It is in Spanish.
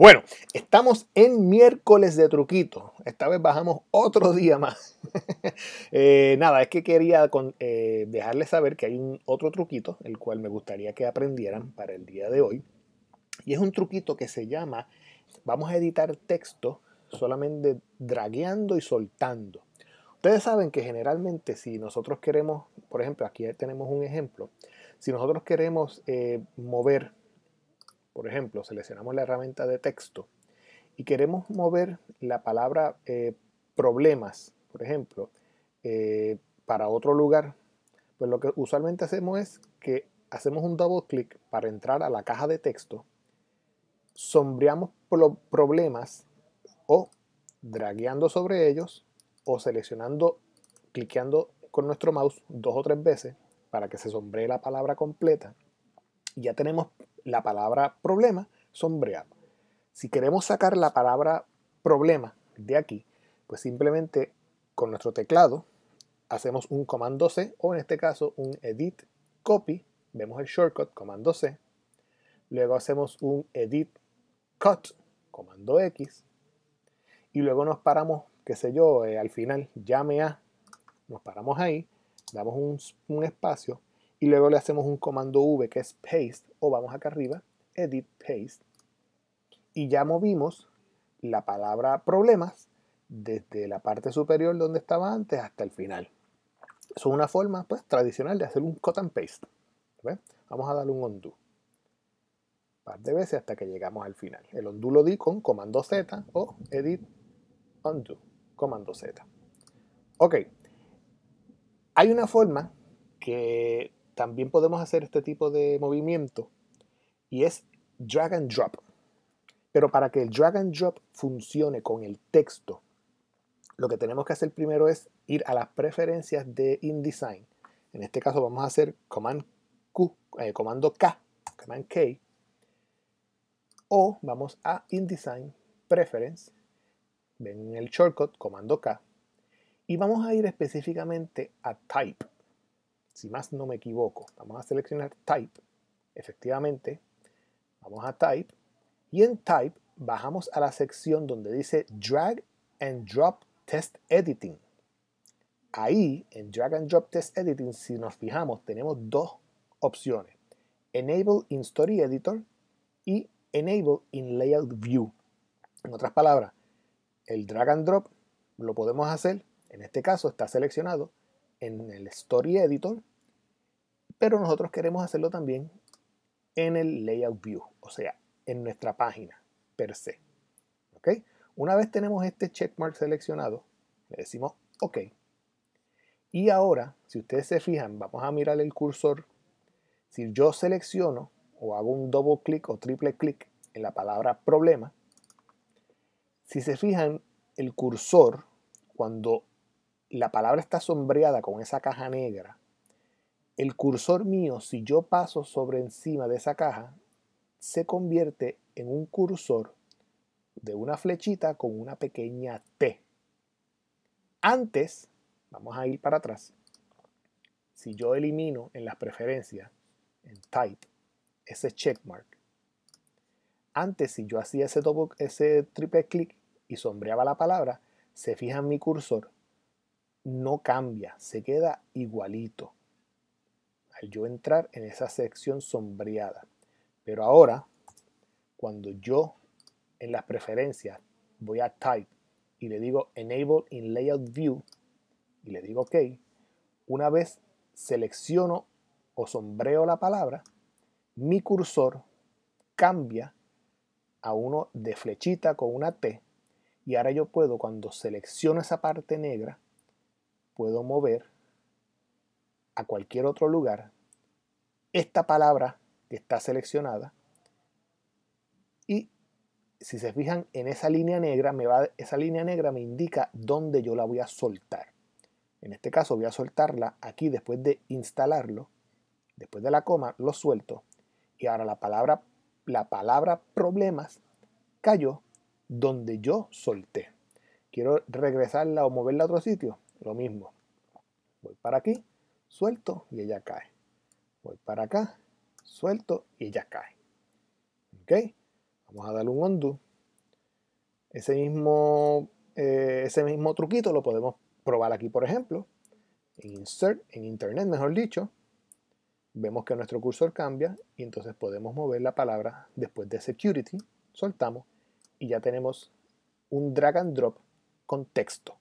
Bueno, estamos en miércoles de truquito. Esta vez bajamos otro día más. Eh, nada, es que quería con, eh, dejarles saber que hay un otro truquito, el cual me gustaría que aprendieran para el día de hoy. Y es un truquito que se llama, vamos a editar texto solamente dragueando y soltando. Ustedes saben que generalmente si nosotros queremos, por ejemplo, aquí tenemos un ejemplo, si nosotros queremos eh, mover por ejemplo, seleccionamos la herramienta de texto y queremos mover la palabra eh, problemas, por ejemplo, eh, para otro lugar, pues lo que usualmente hacemos es que hacemos un double clic para entrar a la caja de texto, sombreamos problemas o dragueando sobre ellos o seleccionando, cliqueando con nuestro mouse dos o tres veces para que se sombree la palabra completa ya tenemos la palabra problema sombreado. Si queremos sacar la palabra problema de aquí, pues simplemente con nuestro teclado hacemos un comando C o en este caso un edit copy, vemos el shortcut comando C, luego hacemos un edit cut comando X y luego nos paramos, qué sé yo, eh, al final llame a, nos paramos ahí, damos un, un espacio y luego le hacemos un comando V que es paste o vamos acá arriba, edit paste y ya movimos la palabra problemas desde la parte superior donde estaba antes hasta el final. es una forma pues, tradicional de hacer un cut and paste. Vamos a darle un undo. Un par de veces hasta que llegamos al final. El undo lo di con comando Z o edit undo, comando Z. Ok. Hay una forma que también podemos hacer este tipo de movimiento y es drag and drop. Pero para que el drag and drop funcione con el texto, lo que tenemos que hacer primero es ir a las preferencias de InDesign. En este caso vamos a hacer Command Q, eh, comando K, Command K, o vamos a InDesign Preference, ven el shortcut, comando K, y vamos a ir específicamente a Type si más no me equivoco. Vamos a seleccionar Type, efectivamente, vamos a Type, y en Type bajamos a la sección donde dice Drag and Drop Test Editing. Ahí, en Drag and Drop Test Editing, si nos fijamos, tenemos dos opciones. Enable in Story Editor y Enable in Layout View. En otras palabras, el drag and drop lo podemos hacer, en este caso está seleccionado en el Story Editor pero nosotros queremos hacerlo también en el layout view, o sea, en nuestra página per se. ¿Ok? Una vez tenemos este checkmark seleccionado, le decimos OK. Y ahora, si ustedes se fijan, vamos a mirar el cursor. Si yo selecciono o hago un doble clic o triple clic en la palabra problema, si se fijan, el cursor, cuando la palabra está sombreada con esa caja negra, el cursor mío, si yo paso sobre encima de esa caja, se convierte en un cursor de una flechita con una pequeña T. Antes, vamos a ir para atrás, si yo elimino en las preferencias, en type, ese checkmark, antes si yo hacía ese, doble, ese triple clic y sombreaba la palabra, se fija en mi cursor, no cambia, se queda igualito yo entrar en esa sección sombreada. Pero ahora, cuando yo en las preferencias voy a Type y le digo Enable in Layout View y le digo OK, una vez selecciono o sombreo la palabra, mi cursor cambia a uno de flechita con una T y ahora yo puedo cuando selecciono esa parte negra puedo mover cualquier otro lugar esta palabra que está seleccionada y si se fijan en esa línea negra, me va, esa línea negra me indica dónde yo la voy a soltar. En este caso voy a soltarla aquí después de instalarlo, después de la coma lo suelto y ahora la palabra, la palabra problemas cayó donde yo solté. Quiero regresarla o moverla a otro sitio, lo mismo. Voy para aquí suelto y ella cae. Voy para acá, suelto y ella cae. ¿Ok? Vamos a darle un undo. Ese mismo, eh, ese mismo truquito lo podemos probar aquí, por ejemplo. Insert, en Internet, mejor dicho. Vemos que nuestro cursor cambia y entonces podemos mover la palabra después de Security. Soltamos y ya tenemos un drag and drop con texto.